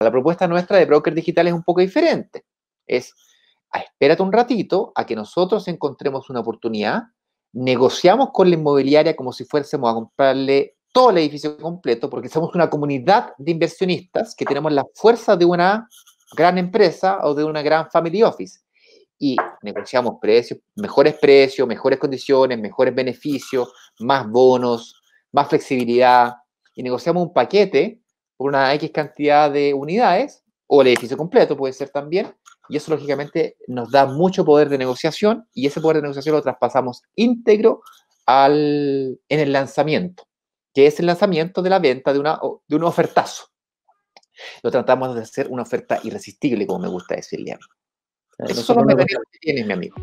La propuesta nuestra de broker digital es un poco diferente. Es, ah, espérate un ratito a que nosotros encontremos una oportunidad, negociamos con la inmobiliaria como si fuésemos a comprarle todo el edificio completo, porque somos una comunidad de inversionistas que tenemos la fuerza de una gran empresa o de una gran family office. Y negociamos precios, mejores precios, mejores condiciones, mejores beneficios, más bonos, más flexibilidad. Y negociamos un paquete por una X cantidad de unidades, o el edificio completo puede ser también, y eso lógicamente nos da mucho poder de negociación y ese poder de negociación lo traspasamos íntegro al, en el lanzamiento, que es el lanzamiento de la venta de, una, de un ofertazo. Lo tratamos de hacer una oferta irresistible, como me gusta decirle a son que mi amigo.